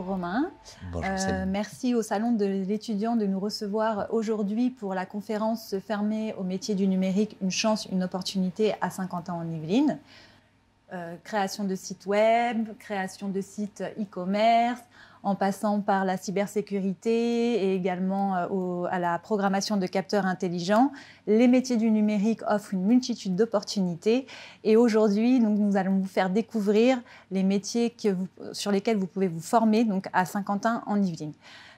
Romain. Euh, merci au Salon de l'étudiant de nous recevoir aujourd'hui pour la conférence fermée au métier du numérique, une chance, une opportunité à 50 ans en Yvelines. Euh, création de sites web, création de sites e-commerce, en passant par la cybersécurité et également euh, à la programmation de capteurs intelligents. Les métiers du numérique offrent une multitude d'opportunités et aujourd'hui, nous allons vous faire découvrir les métiers sur lesquels vous pouvez vous former donc, à Saint-Quentin en Yvelines.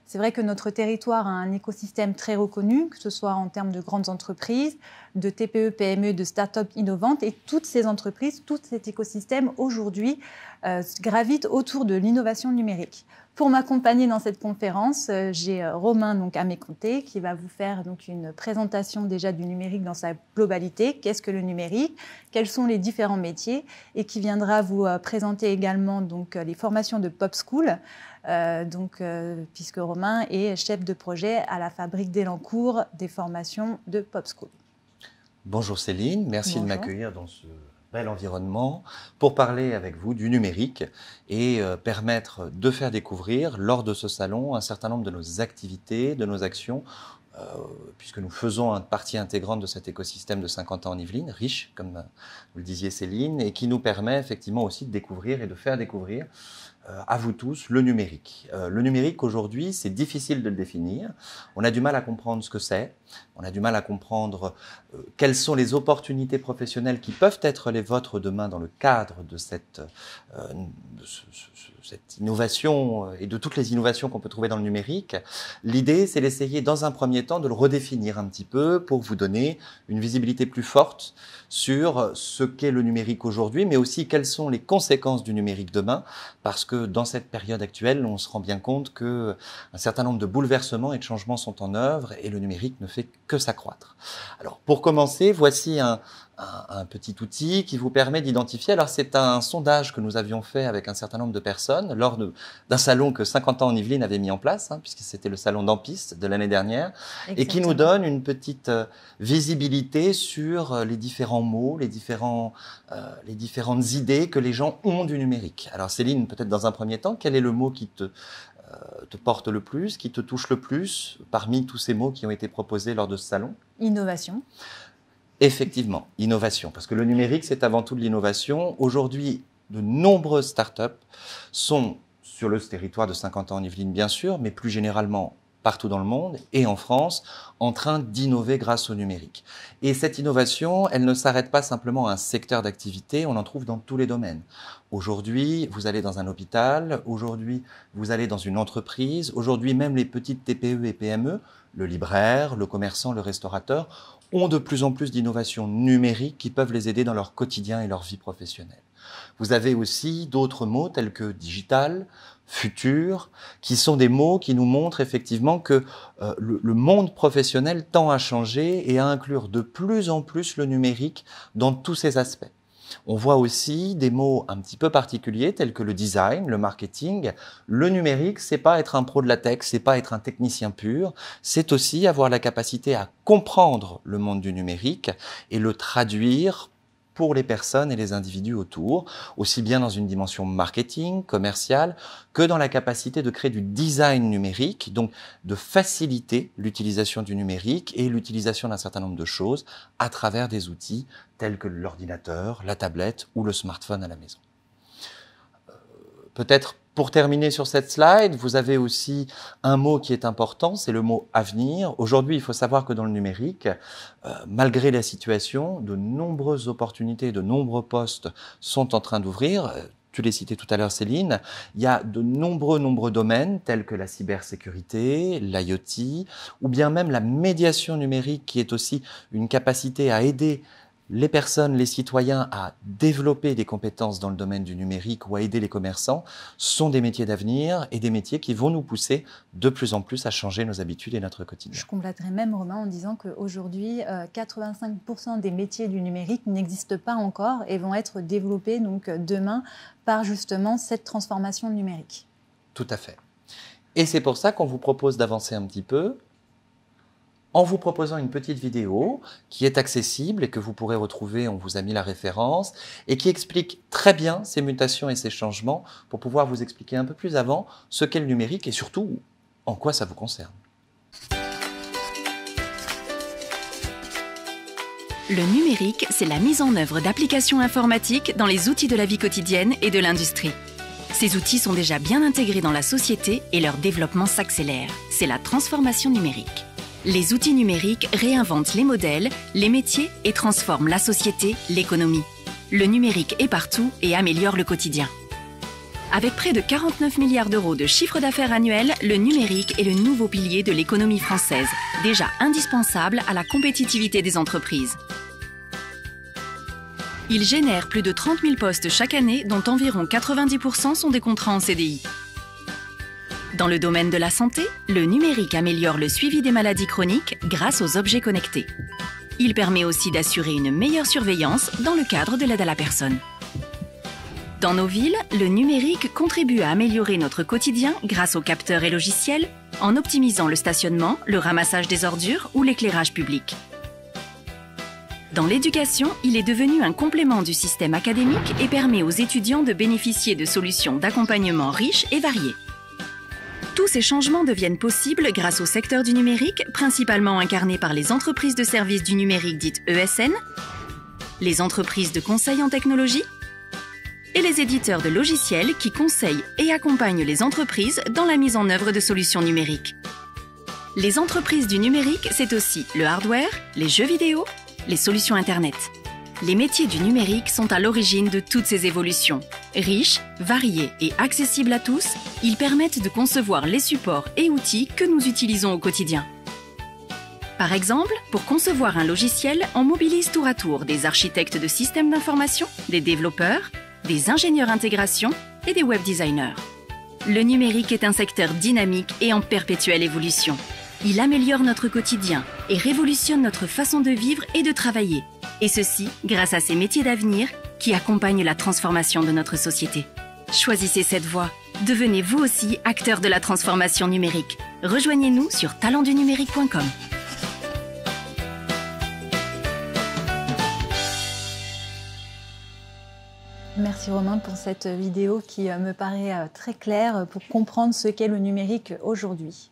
C'est vrai que notre territoire a un écosystème très reconnu, que ce soit en termes de grandes entreprises, de TPE, PME, de start-up innovantes. Et toutes ces entreprises, tout cet écosystème aujourd'hui euh, Gravite autour de l'innovation numérique. Pour m'accompagner dans cette conférence, euh, j'ai euh, Romain donc à mes côtés qui va vous faire donc une présentation déjà du numérique dans sa globalité. Qu'est-ce que le numérique Quels sont les différents métiers Et qui viendra vous présenter également donc les formations de Pop School. donc, puisque Romain est chef de projet à la fabrique d'Elancourt des formations de Pop School. Bonjour Céline, merci de m'accueillir dans ce bel environnement pour parler avec vous du numérique et euh, permettre de faire découvrir lors de ce salon un certain nombre de nos activités, de nos actions, euh, puisque nous faisons une partie intégrante de cet écosystème de 50 ans en Yvelines, riche, comme euh, vous le disiez Céline, et qui nous permet effectivement aussi de découvrir et de faire découvrir euh, à vous tous le numérique. le numérique aujourd'hui, c'est difficile de le définir, on a du mal à comprendre ce que c'est. On a du mal à comprendre euh, quelles sont les opportunités professionnelles qui peuvent être les vôtres demain dans le cadre de cette, euh, innovation euh, et de toutes les innovations qu'on peut trouver dans le numérique. L'idée, c'est d'essayer dans un premier temps de le redéfinir un petit peu pour vous donner une visibilité plus forte sur ce qu'est le numérique aujourd'hui, mais aussi quelles sont les conséquences du numérique demain, parce que dans cette période actuelle, on se rend bien compte qu'un certain nombre de bouleversements et de changements sont en œuvre et le numérique ne fait que s'accroître. Alors pour commencer, voici un, petit outil qui vous permet d'identifier. Alors c'est un sondage que nous avions fait avec un certain nombre de personnes lors d'un salon que 50 ans en Yvelines avait mis en place, hein, puisque c'était le salon d'Empiste de l'année dernière, et qui nous donne une petite euh, visibilité sur euh, les différents mots, les, différents, euh, les différentes idées que les gens ont du numérique. Alors Céline, peut-être dans un premier temps, quel est le mot qui te euh, te porte le plus, qui te touche le plus parmi tous ces mots qui ont été proposés lors de ce salon Innovation. Effectivement, innovation, parce que le numérique, c'est avant tout de l'innovation. Aujourd'hui, de nombreuses startups sont sur le territoire de 50 ans en Yvelines, bien sûr, mais plus généralement partout dans le monde et en France en train d'innover grâce au numérique. Et cette innovation, elle ne s'arrête pas simplement à un secteur d'activité, on en trouve dans tous les domaines. Aujourd'hui, vous allez dans un hôpital, aujourd'hui, vous allez dans une entreprise, aujourd'hui, même les petites TPE et PME, le libraire, le commerçant, le restaurateur, ont de plus en plus d'innovations numériques qui peuvent les aider dans leur quotidien et leur vie professionnelle. Vous avez aussi d'autres mots tels que digital, futur, qui sont des mots qui nous montrent effectivement que euh, le, monde professionnel tend à changer et à inclure de plus en plus le numérique dans tous ses aspects. On voit aussi des mots un petit peu particuliers tels que le design, le marketing. Le numérique, c'est pas être un pro de la tech, c'est pas être un technicien pur, c'est aussi avoir la capacité à comprendre le monde du numérique et le traduire pour les personnes et les individus autour, aussi bien dans une dimension marketing, commerciale, que dans la capacité de créer du design numérique, donc de faciliter l'utilisation du numérique et l'utilisation d'un certain nombre de choses à travers des outils tels que l'ordinateur, la tablette ou le smartphone à la maison. Euh, peut-être pour terminer sur cette slide, vous avez aussi un mot qui est important, c'est le mot avenir. Aujourd'hui, il faut savoir que dans le numérique, euh, malgré la situation, de nombreuses opportunités, de nombreux postes sont en train d'ouvrir. Euh, tu l'as cité tout à l'heure, Céline. Il y a de nombreux, nombreux domaines tels que la cybersécurité, l'IoT, ou bien même la médiation numérique qui est aussi une capacité à aider les personnes, les citoyens à développer des compétences dans le domaine du numérique ou à aider les commerçants sont des métiers d'avenir et des métiers qui vont nous pousser de plus en plus à changer nos habitudes et notre quotidien. Je compléterai même Romain en disant qu'aujourd'hui, 85% euh, des métiers du numérique n'existent pas encore et vont être développés donc euh, demain par justement cette transformation numérique. Tout à fait. Et c'est pour ça qu'on vous propose d'avancer un petit peu en vous proposant une petite vidéo qui est accessible et que vous pourrez retrouver, on vous a mis la référence, et qui explique très bien ces mutations et ces changements pour pouvoir vous expliquer un peu plus avant ce qu'est le numérique et surtout en quoi ça vous concerne. Le numérique, c'est la mise en œuvre d'applications informatiques dans les outils de la vie quotidienne et de l'industrie. Ces outils sont déjà bien intégrés dans la société et leur développement s'accélère. C'est la transformation numérique les outils numériques réinventent les modèles, les métiers et transforment la société, l'économie. Le numérique est partout et améliore le quotidien. Avec près de 49 milliards d'euros de chiffre d'affaires annuel, le numérique est le nouveau pilier de l'économie française, déjà indispensable à la compétitivité des entreprises. Il génère plus de 30 000 postes chaque année, dont environ 90% sont des contrats en CDI. Dans le domaine de la santé, le numérique améliore le suivi des maladies chroniques grâce aux objets connectés. Il permet aussi d'assurer une meilleure surveillance dans le cadre de l'aide à la personne. Dans nos villes, le numérique contribue à améliorer notre quotidien grâce aux capteurs et logiciels, en optimisant le stationnement, le ramassage des ordures ou l'éclairage public. Dans l'éducation, il est devenu un complément du système académique et permet aux étudiants de bénéficier de solutions d'accompagnement riches et variées. Tous ces changements deviennent possibles grâce au secteur du numérique, principalement incarné par les entreprises de services du numérique dites ESN, les entreprises de conseil en technologie et les éditeurs de logiciels qui conseillent et accompagnent les entreprises dans la mise en œuvre de solutions numériques. Les entreprises du numérique, c'est aussi le hardware, les jeux vidéo, les solutions Internet. Les métiers du numérique sont à l'origine de toutes ces évolutions. Riches, variés et accessibles à tous, ils permettent de concevoir les supports et outils que nous utilisons au quotidien. Par exemple, pour concevoir un logiciel, on mobilise tour à tour des architectes de systèmes d'information, des développeurs, des ingénieurs intégration et des web designers. Le numérique est un secteur dynamique et en perpétuelle évolution. Il améliore notre quotidien et révolutionne notre façon de vivre et de travailler, et ceci grâce à ces métiers d'avenir qui accompagnent la transformation de notre société. Choisissez cette voie. Devenez vous aussi acteur de la transformation numérique. Rejoignez-nous sur talentdunumérique.com. Merci Romain pour cette vidéo qui euh, me paraît euh, très claire pour comprendre ce qu'est le numérique aujourd'hui.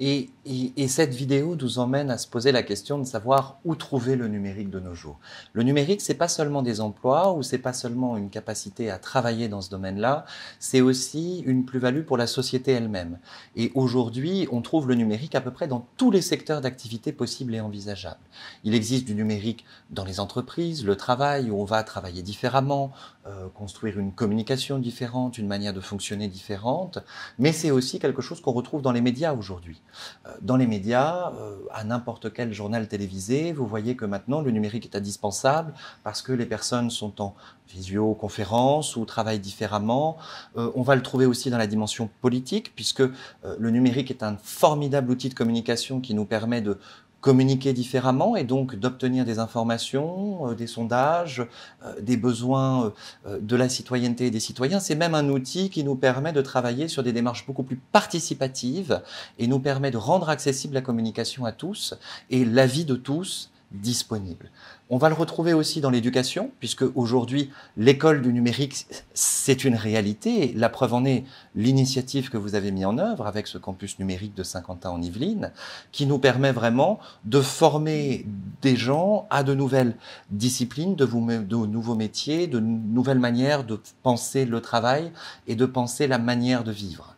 Et et, et, cette vidéo nous emmène à se poser la question de savoir où trouver le numérique de nos jours. Le numérique, c'est pas seulement des emplois ou c'est pas seulement une capacité à travailler dans ce domaine-là, c'est aussi une plus-value pour la société elle-même. Et aujourd'hui, on trouve le numérique à peu près dans tous les secteurs d'activité possibles et envisageables. Il existe du numérique dans les entreprises, le travail, où on va travailler différemment, euh, construire une communication différente, une manière de fonctionner différente, mais c'est aussi quelque chose qu'on retrouve dans les médias aujourd'hui. Euh, euh, dans les médias, euh, à n'importe quel journal télévisé, vous voyez que maintenant le numérique est indispensable parce que les personnes sont en visioconférence ou travaillent différemment. Euh, on va le trouver aussi dans la dimension politique puisque le numérique est un formidable outil de communication qui nous permet de communiquer différemment et donc d'obtenir des informations, euh, des sondages, euh, des besoins euh, de la citoyenneté et des citoyens. C'est même un outil qui nous permet de travailler sur des démarches beaucoup plus participatives et nous permet de rendre accessible la communication à tous et l'avis de tous disponible. On va le retrouver aussi dans l'éducation, puisque aujourd'hui, l'école du numérique, c'est une réalité. La preuve en est l'initiative que vous avez mise en œuvre avec ce campus numérique de Saint-Quentin en Yvelines, qui nous permet vraiment de former des gens à de nouvelles disciplines, de, nouveaux métiers, de nouvelles manières de penser le travail et de penser la manière de vivre.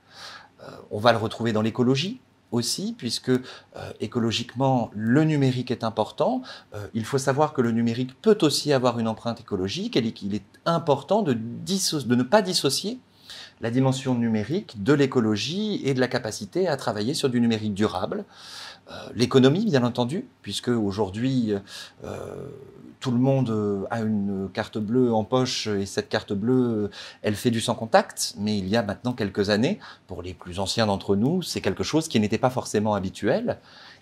Euh, on va le retrouver dans l'écologie, aussi, puisque euh, écologiquement, le numérique est important. Euh, il faut savoir que le numérique peut aussi avoir une empreinte écologique et qu'il est important de ne pas dissocier la dimension numérique de l'écologie et de la capacité à travailler sur du numérique durable. Euh, l'économie, bien entendu, puisque aujourd'hui, euh, tout le monde euh, a une carte bleue en poche et cette carte bleue, elle fait du sans contact, mais il y a maintenant quelques années, pour les plus anciens d'entre nous, c'est quelque chose qui n'était pas forcément habituel,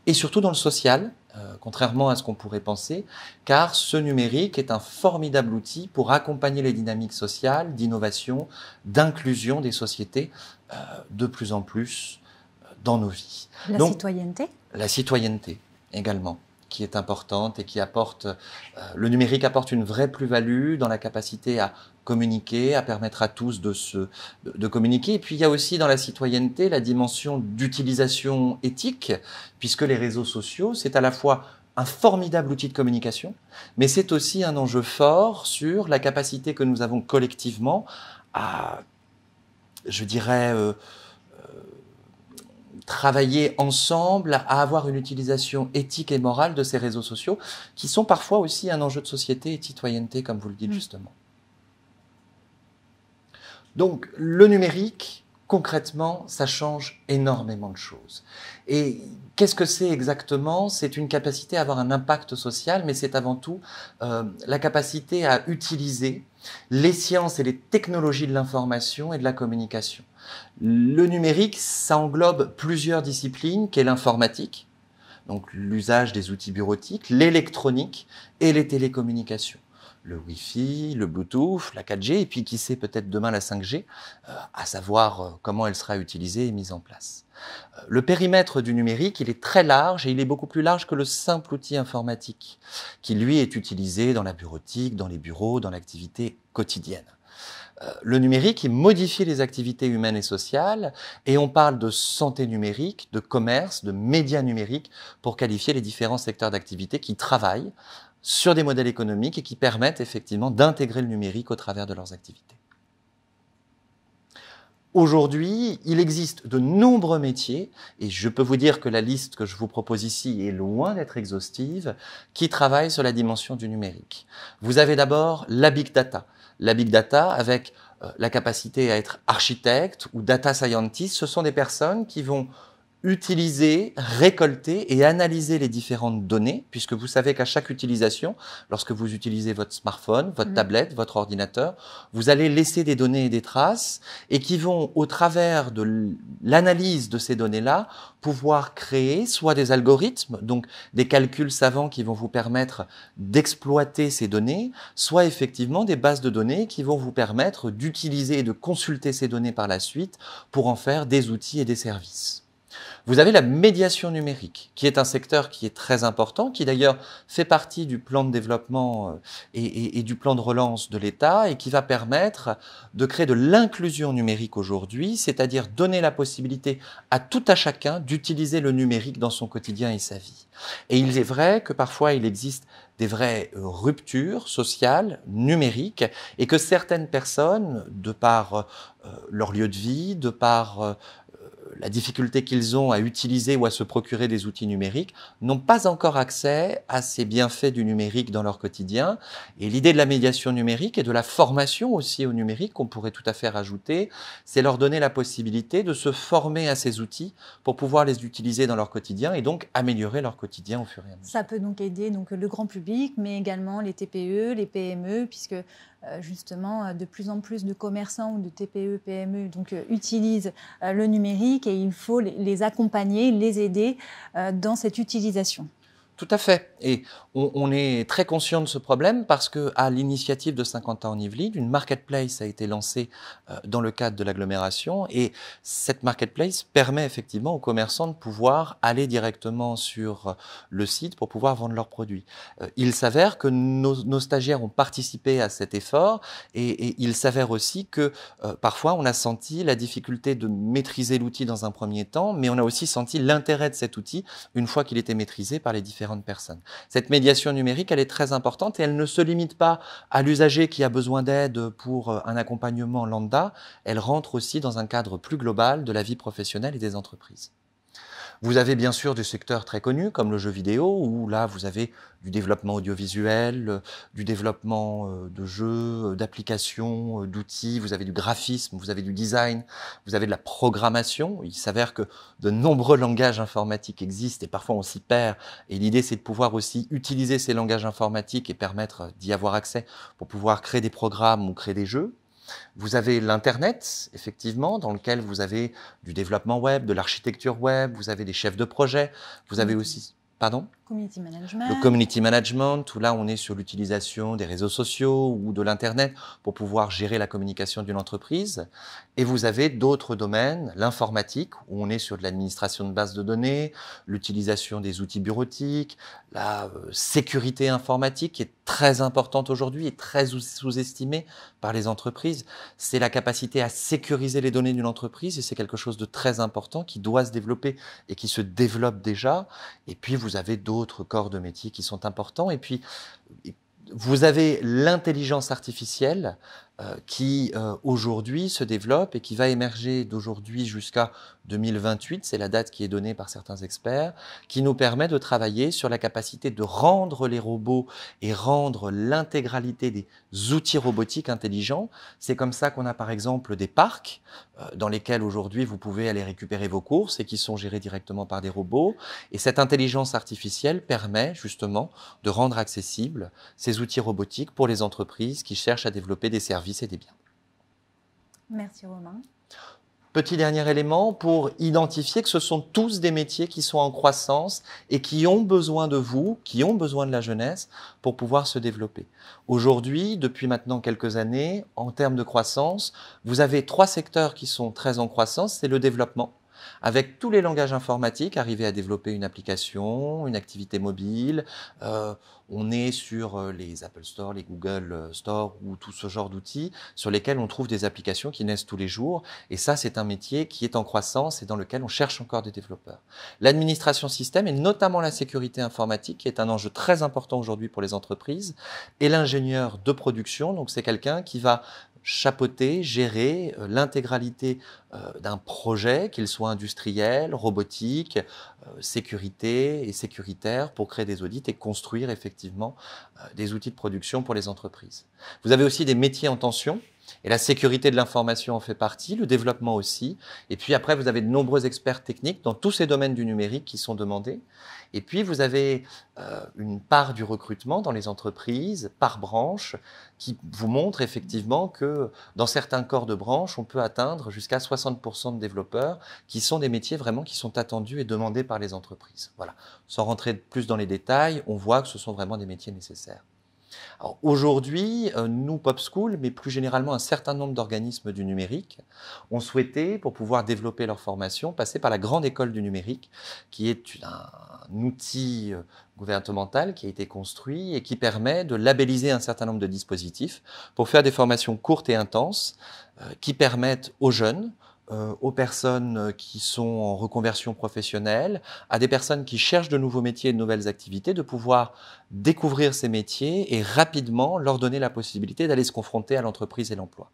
et surtout dans le social, contrairement à ce qu'on pourrait penser, car ce numérique est un formidable outil pour accompagner les dynamiques sociales, d'innovation, d'inclusion des sociétés de plus en plus dans nos vies. La citoyenneté La citoyenneté également qui est importante et qui apporte, euh, le numérique apporte une vraie plus-value dans la capacité à communiquer, à permettre à tous de se, communiquer. Et puis il y a aussi dans la citoyenneté la dimension d'utilisation éthique, puisque les réseaux sociaux, c'est à la fois un formidable outil de communication, mais c'est aussi un enjeu fort sur la capacité que nous avons collectivement à, je dirais, euh, euh, travailler ensemble à avoir une utilisation éthique et morale de ces réseaux sociaux, qui sont parfois aussi un enjeu de société et de citoyenneté, comme vous le dites mm. justement. Donc le numérique, concrètement, ça change énormément de choses. Et qu'est-ce que c'est exactement C'est une capacité à avoir un impact social, mais c'est avant tout euh, la capacité à utiliser les sciences et les technologies de l'information et de la communication. Le numérique, ça englobe plusieurs disciplines, qu'est l'informatique, donc l'usage des outils bureautiques, l'électronique et les télécommunications le Wi-Fi, le Bluetooth, la 4G, et puis qui sait peut-être demain la 5G, euh, à savoir euh, comment elle sera utilisée et mise en place. Euh, le périmètre du numérique, il est très large et il est beaucoup plus large que le simple outil informatique, qui lui est utilisé dans la bureautique, dans les bureaux, dans l'activité quotidienne. Euh, le numérique, modifie les activités humaines et sociales, et on parle de santé numérique, de commerce, de médias numériques, pour qualifier les différents secteurs d'activité qui travaillent sur des modèles économiques et qui permettent effectivement d'intégrer le numérique au travers de leurs activités. Aujourd'hui, il existe de nombreux métiers, et je peux vous dire que la liste que je vous propose ici est loin d'être exhaustive, qui travaillent sur la dimension du numérique. Vous avez d'abord la big data la big data avec euh, la capacité à être architecte ou data scientist, ce sont des personnes qui vont utiliser, récolter et analyser les différentes données, puisque vous savez qu'à chaque utilisation, lorsque vous utilisez votre smartphone, votre mm-hmm. tablette, votre ordinateur, vous allez laisser des données et des traces, et qui vont, au travers de l'analyse de ces données-là, pouvoir créer soit des algorithmes, donc des calculs savants qui vont vous permettre d'exploiter ces données, soit effectivement des bases de données qui vont vous permettre d'utiliser et de consulter ces données par la suite pour en faire des outils et des services. Vous avez la médiation numérique, qui est un secteur qui est très important, qui d'ailleurs fait partie du plan de développement euh, et, du plan de relance de l'État et qui va permettre de créer de l'inclusion numérique aujourd'hui, c'est-à-dire donner la possibilité à tout à chacun d'utiliser le numérique dans son quotidien et sa vie. Et il est vrai que parfois il existe des vraies euh, ruptures sociales, numériques, et que certaines personnes, de par euh, leur lieu de vie, de par la difficulté qu'ils ont à utiliser ou à se procurer des outils numériques, n'ont pas encore accès à ces bienfaits du numérique dans leur quotidien. Et l'idée de la médiation numérique et de la formation aussi au numérique qu'on pourrait tout à fait rajouter, c'est leur donner la possibilité de se former à ces outils pour pouvoir les utiliser dans leur quotidien et donc améliorer leur quotidien au fur et à mesure. Ça peut donc aider donc, le grand public, mais également les TPE, les PME, puisque euh, justement euh, de plus en plus de commerçants ou de TPE, PME donc, euh, utilisent le numérique et il faut les accompagner, les aider dans cette utilisation. Tout à fait. Et on, est très conscient de ce problème parce que, à l'initiative de 50 ans en Yvelines, une marketplace a été lancée euh, dans le cadre de l'agglomération et cette marketplace permet effectivement aux commerçants de pouvoir aller directement sur euh, le site pour pouvoir vendre leurs produits. Euh, il s'avère que nos, stagiaires ont participé à cet effort et, il s'avère aussi que parfois on a senti la difficulté de maîtriser l'outil dans un premier temps, mais on a aussi senti l'intérêt de cet outil une fois qu'il était maîtrisé par les différents personnes. Cette médiation numérique, elle est très importante et elle ne se limite pas à l'usager qui a besoin d'aide pour euh, un accompagnement lambda, elle rentre aussi dans un cadre plus global de la vie professionnelle et des entreprises. Vous avez bien sûr du secteur très connu, comme le jeu vidéo, où là, vous avez du développement audiovisuel, euh, du développement euh, de jeux, euh, d'applications, d'outils, vous avez du graphisme, vous avez du design, vous avez de la programmation. Il s'avère que de nombreux langages informatiques existent et parfois on s'y perd. Et l'idée, c'est de pouvoir aussi utiliser ces langages informatiques et permettre d'y avoir accès pour pouvoir créer des programmes ou créer des jeux. Vous avez l'Internet, effectivement, dans lequel vous avez du développement web, de l'architecture web, vous avez des chefs de projet, vous avez mmh. aussi... Pardon le community management, où là, on est sur l'utilisation des réseaux sociaux ou de l'Internet pour pouvoir gérer la communication d'une entreprise. Et vous avez d'autres domaines, l'informatique, où on est sur de l'administration de bases de données, l'utilisation des outils bureautiques, la euh, sécurité informatique qui est très importante aujourd'hui et très sous-estimée par les entreprises. C'est la capacité à sécuriser les données d'une entreprise et c'est quelque chose de très important qui doit se développer et qui se développe déjà. Et puis, vous avez d'autres corps de métier qui sont importants. Et puis, vous avez l'intelligence artificielle euh, qui euh, aujourd'hui se développe et qui va émerger d'aujourd'hui jusqu'à 2028, c'est la date qui est donnée par certains experts, qui nous permet de travailler sur la capacité de rendre les robots et rendre l'intégralité des outils robotiques intelligents. C'est comme ça qu'on a par exemple des parcs euh, dans lesquels aujourd'hui vous pouvez aller récupérer vos courses et qui sont gérés directement par des robots. Et cette intelligence artificielle permet justement de rendre accessibles ces outils robotiques pour les entreprises qui cherchent à développer des services et des biens. Merci Romain. Petit dernier élément pour identifier que ce sont tous des métiers qui sont en croissance et qui ont besoin de vous, qui ont besoin de la jeunesse pour pouvoir se développer. Aujourd'hui, depuis maintenant quelques années, en termes de croissance, vous avez trois secteurs qui sont très en croissance, c'est le développement, avec tous les langages informatiques, arriver à développer une application, une activité mobile. Euh, on est sur euh, les Apple Store, les Google euh, Store ou tout ce genre d'outils sur lesquels on trouve des applications qui naissent tous les jours. Et ça, c'est un métier qui est en croissance et dans lequel on cherche encore des développeurs. L'administration système et notamment la sécurité informatique, est un enjeu très important aujourd'hui pour les entreprises, et l'ingénieur de production, donc c'est quelqu'un qui va chapeauter, gérer euh, l'intégralité euh, d'un projet, qu'il soit industriel, robotique, euh, sécurité et sécuritaire, pour créer des audits et construire effectivement des outils de production pour les entreprises. Vous avez aussi des métiers en tension, et la sécurité de l'information en fait partie, le développement aussi. Et puis après, vous avez de nombreux experts techniques dans tous ces domaines du numérique qui sont demandés. Et puis, vous avez euh, une part du recrutement dans les entreprises, par branche, qui vous montre effectivement que dans certains corps de branche, on peut atteindre jusqu'à 60% de développeurs, qui sont des métiers vraiment qui sont attendus et demandés par les entreprises. Voilà. Sans rentrer plus dans les détails, on voit que ce sont vraiment des métiers nécessaires. Aujourd'hui, euh, nous, Pop School, mais plus généralement un certain nombre d'organismes du numérique, ont souhaité, pour pouvoir développer leur formation, passer par la grande école du numérique, qui est un outil euh, gouvernemental qui a été construit et qui permet de labelliser un certain nombre de dispositifs pour faire des formations courtes et intenses euh, qui permettent aux jeunes euh, aux personnes euh, qui sont en reconversion professionnelle, à des personnes qui cherchent de nouveaux métiers et de nouvelles activités, de pouvoir découvrir ces métiers et rapidement leur donner la possibilité d'aller se confronter à l'entreprise et l'emploi.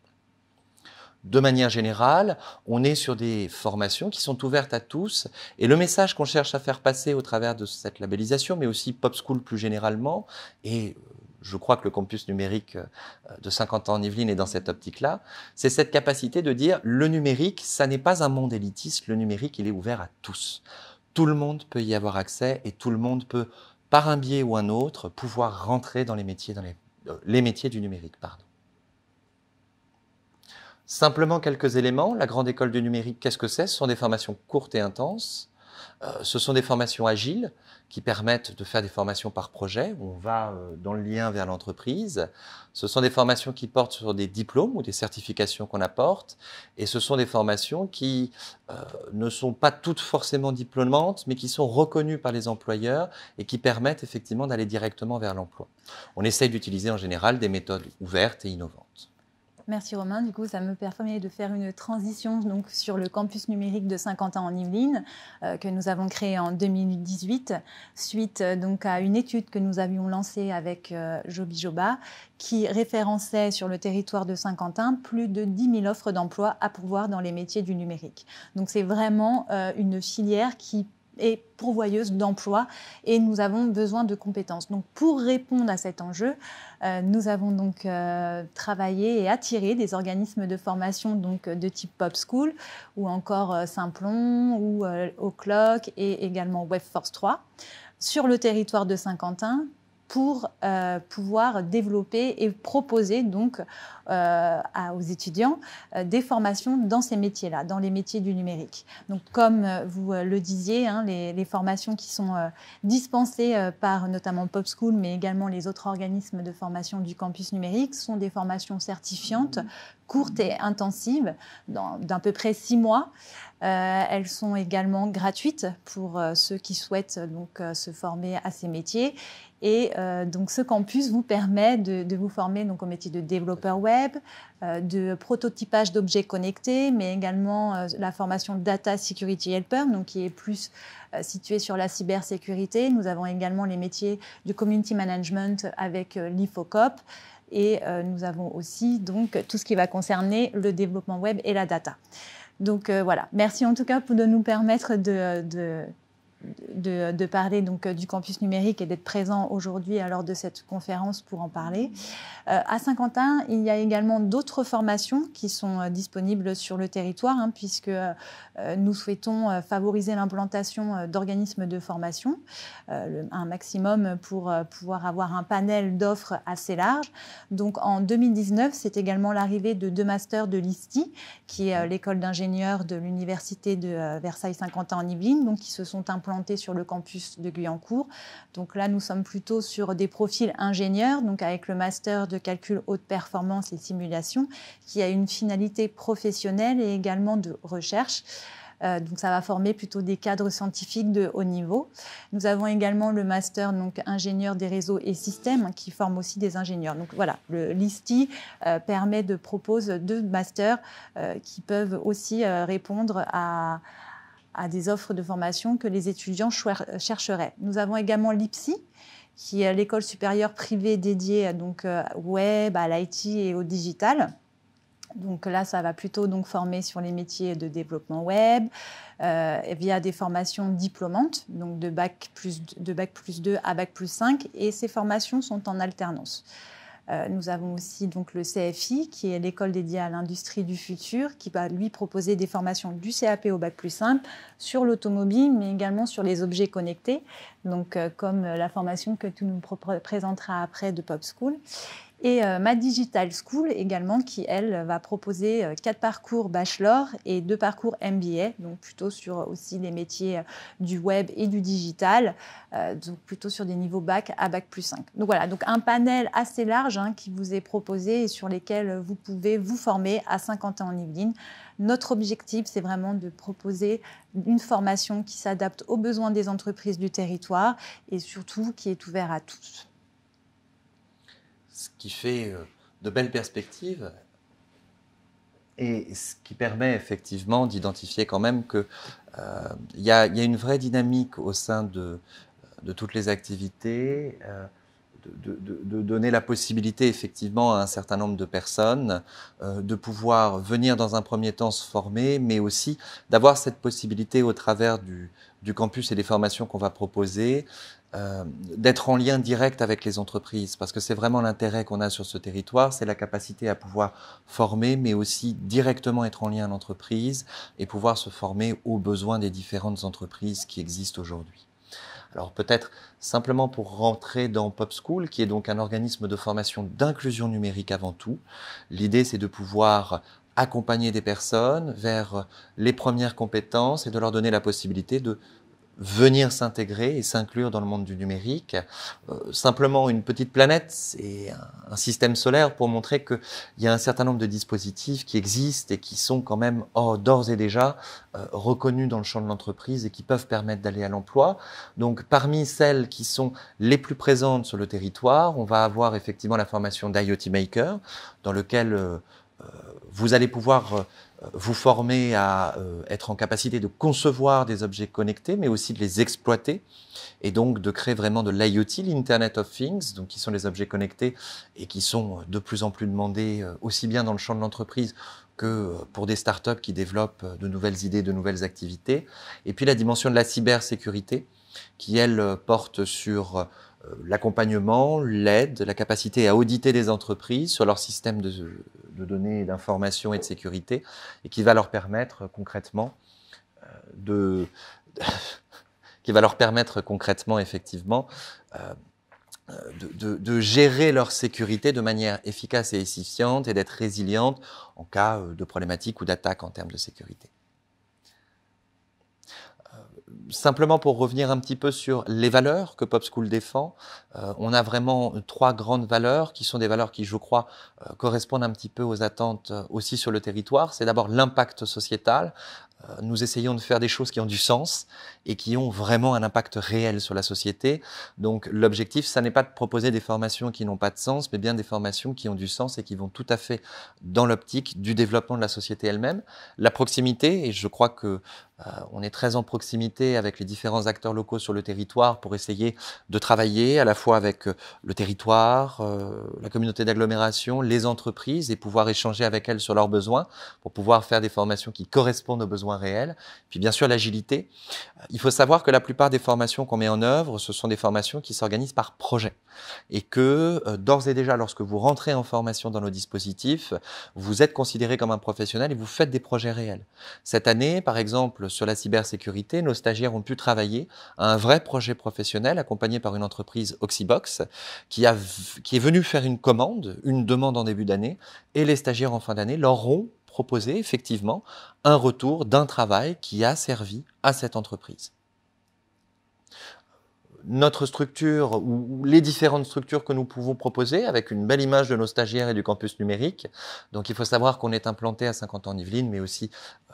De manière générale, on est sur des formations qui sont ouvertes à tous et le message qu'on cherche à faire passer au travers de cette labellisation, mais aussi Pop School plus généralement, et je crois que le campus numérique euh, de 50 ans en Yvelines est dans cette optique-là, c'est cette capacité de dire le numérique, ça n'est pas un monde élitiste, le numérique, il est ouvert à tous. Tout le monde peut y avoir accès et tout le monde peut, par un biais ou un autre, pouvoir rentrer dans les métiers, dans les, euh, métiers du numérique. Simplement quelques éléments. La grande école du numérique, qu'est-ce que c'est Ce sont des formations courtes et intenses. Euh, ce sont des formations agiles qui permettent de faire des formations par projet. on va euh, dans le lien vers l'entreprise. Ce sont des formations qui portent sur des diplômes ou des certifications qu'on apporte. Et ce sont des formations qui euh, ne sont pas toutes forcément diplômantes, mais qui sont reconnues par les employeurs et qui permettent effectivement d'aller directement vers l'emploi. On essaye d'utiliser en général des méthodes ouvertes et innovantes. Merci Romain. Du coup, ça me permet de faire une transition donc, sur le campus numérique de Saint-Quentin en Yvelines euh, que nous avons créé en 2018 suite euh, donc, à une étude que nous avions lancée avec euh, Joby Joba qui référençait sur le territoire de Saint-Quentin plus de 10 000 offres d'emploi à pourvoir dans les métiers du numérique. Donc c'est vraiment euh, une filière qui et pourvoyeuse d'emplois et nous avons besoin de compétences. Donc pour répondre à cet enjeu, euh, nous avons donc euh, travaillé et attiré des organismes de formation donc euh, de type Pop School ou encore saint Simplon ou O'Clock et également WebForce 3 sur le territoire de Saint-Quentin pour euh, pouvoir développer et proposer donc euh, aux étudiants euh, des formations dans ces métiers-là, dans les métiers du numérique. Donc comme euh, vous euh, le disiez, hein, les, les, formations qui sont dispensées par notamment Pop School, mais également les autres organismes de formation du campus numérique, sont des formations certifiantes, courtes et intensives, d'à peu près six mois. Euh, elles sont également gratuites pour ceux qui souhaitent donc se former à ces métiers et euh, donc ce campus vous permet de, vous former donc au métier de développeur web, euh, de prototypage d'objets connectés, mais également euh, la formation Data Security Helper, donc qui est plus située sur la cybersécurité. Nous avons également les métiers du community management avec l'IFOCOP. Et nous avons aussi donc tout ce qui va concerner le développement web et la data. Donc voilà, merci en tout cas pour de nous permettre de de, parler donc euh, du campus numérique et d'être présent aujourd'hui lors de cette conférence pour en parler. Euh, à Saint-Quentin, il y a également d'autres formations qui sont euh, disponibles sur le territoire, hein, puisque nous souhaitons favoriser l'implantation d'organismes de formation, un maximum pour pouvoir avoir un panel d'offres assez large. Donc en 2019, c'est également l'arrivée de deux masters de l'ISTI, qui est l'école d'ingénieurs de l'université de Versailles-Saint-Quentin en Yvelines, donc qui se sont imposés sur le campus de Guyancourt. Donc là, nous sommes plutôt sur des profils ingénieurs, donc avec le master de calcul haute performance et simulation, qui a une finalité professionnelle et également de recherche. Euh, donc ça va former plutôt des cadres scientifiques de haut niveau. Nous avons également le master donc ingénieur des réseaux et systèmes hein, qui forme aussi des ingénieurs. Donc voilà, le l'ISTI euh, permet de propose deux masters euh, qui peuvent aussi répondre à à des offres de formation que les étudiants euh, chercheraient. Nous avons également l'IPSI, qui est l'école supérieure privée dédiée donc au euh, web, à l'IT et au digital. Donc là, ça va plutôt donc former sur les métiers de développement web euh, via des formations diplômantes, donc de bac, plus, de bac plus 2 à bac plus 5, et ces formations sont en alternance. Euh, nous avons aussi donc le CFI, qui est l'école dédiée à l'industrie du futur, qui va lui proposer des formations du CAP au bac plus simple sur l'automobile, mais également sur les objets connectés, donc euh, comme la formation que tu nous présenteras après de Pop School. Et euh, ma Digital School également, qui elle va proposer euh, quatre parcours bachelor et deux parcours MBA, donc plutôt sur euh, aussi les métiers du web et du digital, donc plutôt sur des niveaux bac à bac plus 5. Donc voilà, donc un panel assez large hein, qui vous est proposé et sur lesquels vous pouvez vous former à 50 ans en Yvelines. Notre objectif, c'est vraiment de proposer une formation qui s'adapte aux besoins des entreprises du territoire et surtout qui est ouverte à tous ce qui fait euh, de belles perspectives et ce qui permet effectivement d'identifier quand même qu'il euh, il y, a une vraie dynamique au sein de, toutes les activités. Euh, de, donner la possibilité effectivement à un certain nombre de personnes euh, de pouvoir venir dans un premier temps se former, mais aussi d'avoir cette possibilité au travers du, campus et des formations qu'on va proposer, euh, d'être en lien direct avec les entreprises, parce que c'est vraiment l'intérêt qu'on a sur ce territoire, c'est la capacité à pouvoir former, mais aussi directement être en lien à l'entreprise et pouvoir se former aux besoins des différentes entreprises qui existent aujourd'hui. Alors peut-être simplement pour rentrer dans Pop School, qui est donc un organisme de formation d'inclusion numérique avant tout. L'idée, c'est de pouvoir accompagner des personnes vers les premières compétences et de leur donner la possibilité de venir s'intégrer et s'inclure dans le monde du numérique. Euh, simplement une petite planète et un, système solaire pour montrer qu'il y a un certain nombre de dispositifs qui existent et qui sont quand même hors oh, d'ores et déjà euh, reconnus dans le champ de l'entreprise et qui peuvent permettre d'aller à l'emploi. Donc parmi celles qui sont les plus présentes sur le territoire, on va avoir effectivement la formation d'IoT Maker dans lequel euh, vous allez pouvoir euh, vous former à euh, être en capacité de concevoir des objets connectés, mais aussi de les exploiter, et donc de créer vraiment de l'IoT, l'Internet of Things, donc qui sont les objets connectés et qui sont euh, de plus en plus demandés, aussi bien dans le champ de l'entreprise que pour des startups qui développent de nouvelles idées, de nouvelles activités. Et puis la dimension de la cybersécurité, qui elle porte sur euh, l'accompagnement, l'aide, la capacité à auditer des entreprises sur leur système de, données, d'information et de sécurité, et qui va leur permettre euh, concrètement euh, de, qui va leur permettre concrètement, effectivement, de, de, gérer leur sécurité de manière efficace et efficiente et d'être résiliente en cas de problématique ou d'attaque en termes de sécurité simplement pour revenir un petit peu sur les valeurs que Pop School défend, euh, on a vraiment trois grandes valeurs qui sont des valeurs qui, je crois, euh, correspondent un petit peu aux attentes euh, aussi sur le territoire. C'est d'abord l'impact sociétal euh, nous essayons de faire des choses qui ont du sens et qui ont vraiment un impact réel sur la société. Donc l'objectif, ça n'est pas de proposer des formations qui n'ont pas de sens, mais bien des formations qui ont du sens et qui vont tout à fait dans l'optique du développement de la société elle-même. La proximité, et je crois que euh, on est très en proximité avec les différents acteurs locaux sur le territoire pour essayer de travailler à la fois avec euh, le territoire, la communauté d'agglomération, les entreprises et pouvoir échanger avec elles sur leurs besoins pour pouvoir faire des formations qui correspondent aux besoins réel, Puis bien sûr, l'agilité. Il faut savoir que la plupart des formations qu'on met en œuvre, ce sont des formations qui s'organisent par projet. Et que euh, d'ores et déjà, lorsque vous rentrez en formation dans nos dispositifs, vous êtes considéré comme un professionnel et vous faites des projets réels. Cette année, par exemple, sur la cybersécurité, nos stagiaires ont pu travailler à un vrai projet professionnel accompagné par une entreprise Oxybox qui, a, qui est venue faire une commande, une demande en début d'année, et les stagiaires en fin d'année leur ont proposer effectivement un retour d'un travail qui a servi à cette entreprise. Notre structure ou les différentes structures que nous pouvons proposer avec une belle image de nos stagiaires et du campus numérique. Donc il faut savoir qu'on est implanté à 50 ans en Yvelines, mais aussi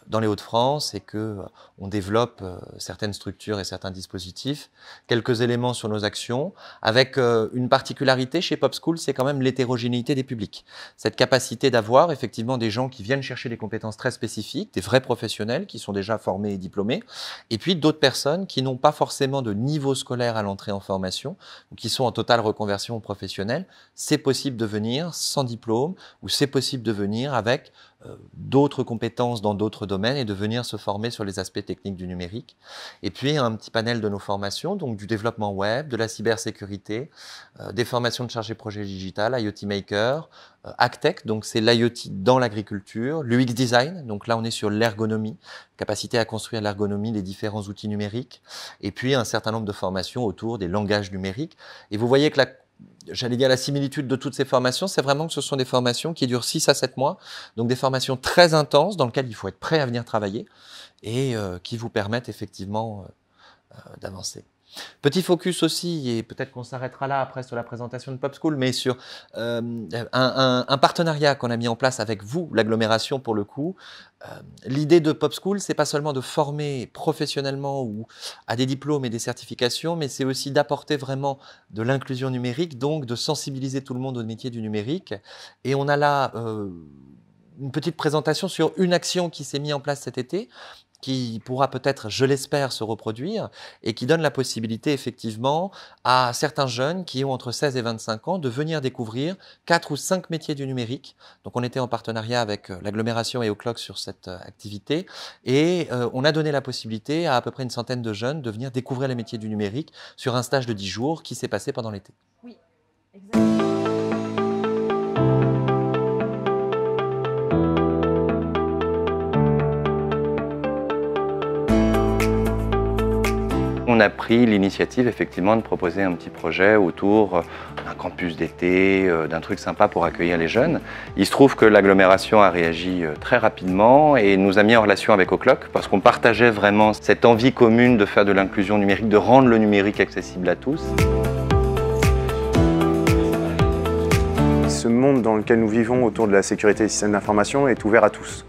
dans les Hauts-de-France et que euh, on développe euh, certaines structures et certains dispositifs, quelques éléments sur nos actions, avec euh, une particularité chez Pop School, c'est quand même l'hétérogénéité des publics. Cette capacité d'avoir effectivement des gens qui viennent chercher des compétences très spécifiques, des vrais professionnels qui sont déjà formés et diplômés, et puis d'autres personnes qui n'ont pas forcément de niveau scolaire à l'entrée en formation ou qui sont en totale reconversion professionnelle. C'est possible de venir sans diplôme ou c'est possible de venir avec d'autres compétences dans d'autres domaines et de venir se former sur les aspects techniques du numérique. Et puis un petit panel de nos formations, donc du développement web, de la cybersécurité, euh, des formations de chargé projet digital, IoT Maker, euh, donc c'est l'IoT dans l'agriculture, l'UX Design, donc là on est sur l'ergonomie, capacité à construire l'ergonomie des différents outils numériques, et puis un certain nombre de formations autour des langages numériques. Et vous voyez que la j'allais dire la similitude de toutes ces formations, c'est vraiment que ce sont des formations qui durent 6 à 7 mois, donc des formations très intenses dans lesquelles il faut être prêt à venir travailler et euh, qui vous permettent effectivement euh, euh, d'avancer. Petit focus aussi, et peut-être qu'on s'arrêtera là après sur la présentation de Pop School, mais sur euh, un, partenariat qu'on a mis en place avec vous, l'agglomération pour le coup. Euh, l'idée de Pop School, c'est pas seulement de former professionnellement ou à des diplômes et des certifications, mais c'est aussi d'apporter vraiment de l'inclusion numérique, donc de sensibiliser tout le monde au métier du numérique. Et on a là euh, une petite présentation sur une action qui s'est mise en place cet été qui pourra peut-être, je l'espère, se reproduire et qui donne la possibilité effectivement à certains jeunes qui ont entre 16 et 25 ans de venir découvrir quatre ou cinq métiers du numérique. Donc on était en partenariat avec euh, l'agglomération et O'Clock sur cette euh, activité et euh, on a donné la possibilité à à peu près une centaine de jeunes de venir découvrir les métiers du numérique sur un stage de 10 jours qui s'est passé pendant l'été. Oui, exactement. on a pris l'initiative effectivement de proposer un petit projet autour euh, d'un campus d'été, euh, d'un truc sympa pour accueillir les jeunes. Il se trouve que l'agglomération a réagi euh, très rapidement et nous a mis en relation avec O'Clock parce qu'on partageait vraiment cette envie commune de faire de l'inclusion numérique, de rendre le numérique accessible à tous. Ce monde dans lequel nous vivons autour de la sécurité des systèmes d'information est ouvert à tous.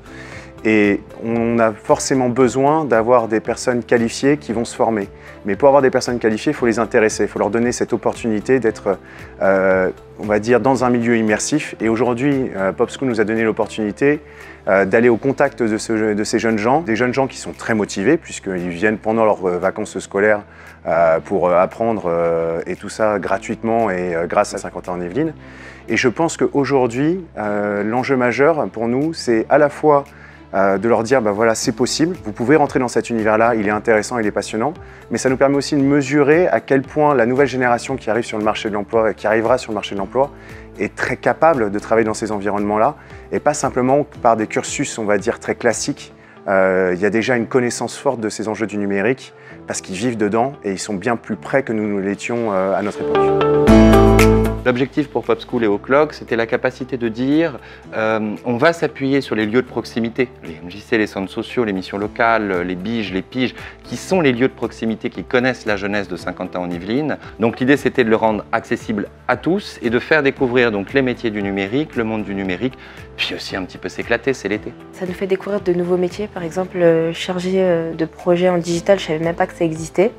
Et on a forcément besoin d'avoir des personnes qualifiées qui vont se former. Mais pour avoir des personnes qualifiées, il faut les intéresser, il faut leur donner cette opportunité d'être, euh, on va dire, dans un milieu immersif. Et aujourd'hui, euh, PopSchool nous a donné l'opportunité euh, d'aller au contact de, ces jeunes gens, des jeunes gens qui sont très motivés, puisqu'ils viennent pendant leurs vacances scolaires pour apprendre et tout ça gratuitement et grâce à saint quentin en Et je pense qu'aujourd'hui, l'enjeu majeur pour nous, c'est à la fois euh, de leur dire bah voilà c'est possible, vous pouvez rentrer dans cet univers-là, il est intéressant, il est passionnant, mais ça nous permet aussi de mesurer à quel point la nouvelle génération qui arrive sur le marché de l'emploi, et euh, qui arrivera sur le marché de l'emploi, est très capable de travailler dans ces environnements-là et pas simplement par des cursus on va dire très classiques euh, il y a déjà une connaissance forte de ces enjeux du numérique parce qu'ils vivent dedans et ils sont bien plus près que nous nous l'étions à notre époque. L'objectif pour Pop School et O'Clock, c'était la capacité de dire euh, on va s'appuyer sur les lieux de proximité, les MJC, les centres sociaux, les missions locales, les biges, les piges, qui sont les lieux de proximité qui connaissent la jeunesse de Saint-Quentin en Yvelines. Donc l'idée, c'était de le rendre accessible à tous et de faire découvrir donc les métiers du numérique, le monde du numérique, puis aussi un petit peu s'éclater, c'est l'été. Ça nous fait découvrir de nouveaux métiers, par exemple euh, chargé euh, de projets en digital, je ne savais même pas que ça existait.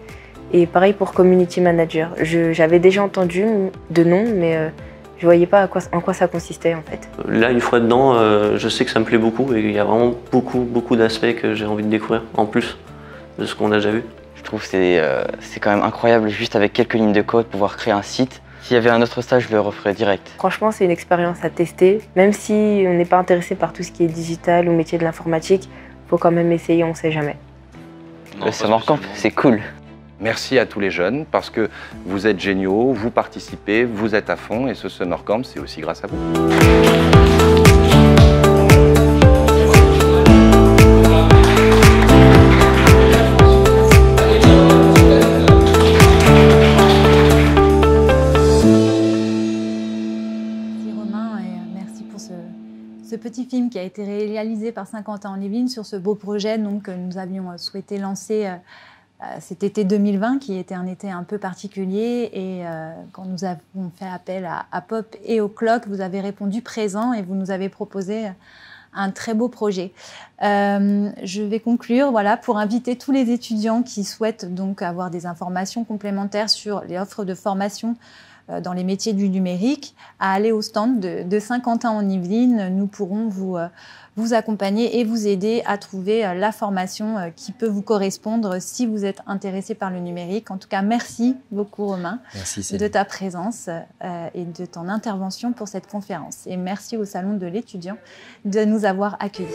Et pareil pour Community Manager. J'avais déjà entendu de nom, mais euh, je ne voyais pas quoi, en quoi ça consistait en fait. Là, une fois dedans, euh, je sais que ça me plaît beaucoup et il y a vraiment beaucoup, beaucoup d'aspects que j'ai envie de découvrir en plus de ce qu'on a déjà vu. Je trouve que euh, c'est quand même incroyable juste avec quelques lignes de code pouvoir créer un site. S'il y avait un autre stage, je le referais direct. Franchement, c'est une expérience à tester. Même si on n'est pas intéressé par tout ce qui est digital ou métier de l'informatique, faut quand même essayer, on ne sait jamais. le Summer Camp, c'est cool. Merci à tous les jeunes parce que vous êtes géniaux, vous participez, vous êtes à fond et ce Summer Camp, c'est aussi grâce à vous. Merci merci Romain et euh, pour ce petit film qui a été réalisé par 50 ans en sur ce beau projet que nous avions euh, souhaité lancer euh, euh, cet été 2020 qui était un été un peu particulier et euh, quand nous avons fait appel à, Pop et au Clock, vous avez répondu présent et vous nous avez proposé un très beau projet. Euh, je vais conclure voilà, pour inviter tous les étudiants qui souhaitent donc avoir des informations complémentaires sur les offres de formation euh, dans les métiers du numérique à aller au stand de, de Saint-Quentin en Yvelines. Nous pourrons vous vous accompagner et vous aider à trouver euh, la formation euh, qui peut vous correspondre si vous êtes intéressé par le numérique. En tout cas, merci beaucoup Romain de ta présence euh, et de ton intervention pour cette conférence. Et merci au Salon de l'étudiant de nous avoir accueillis.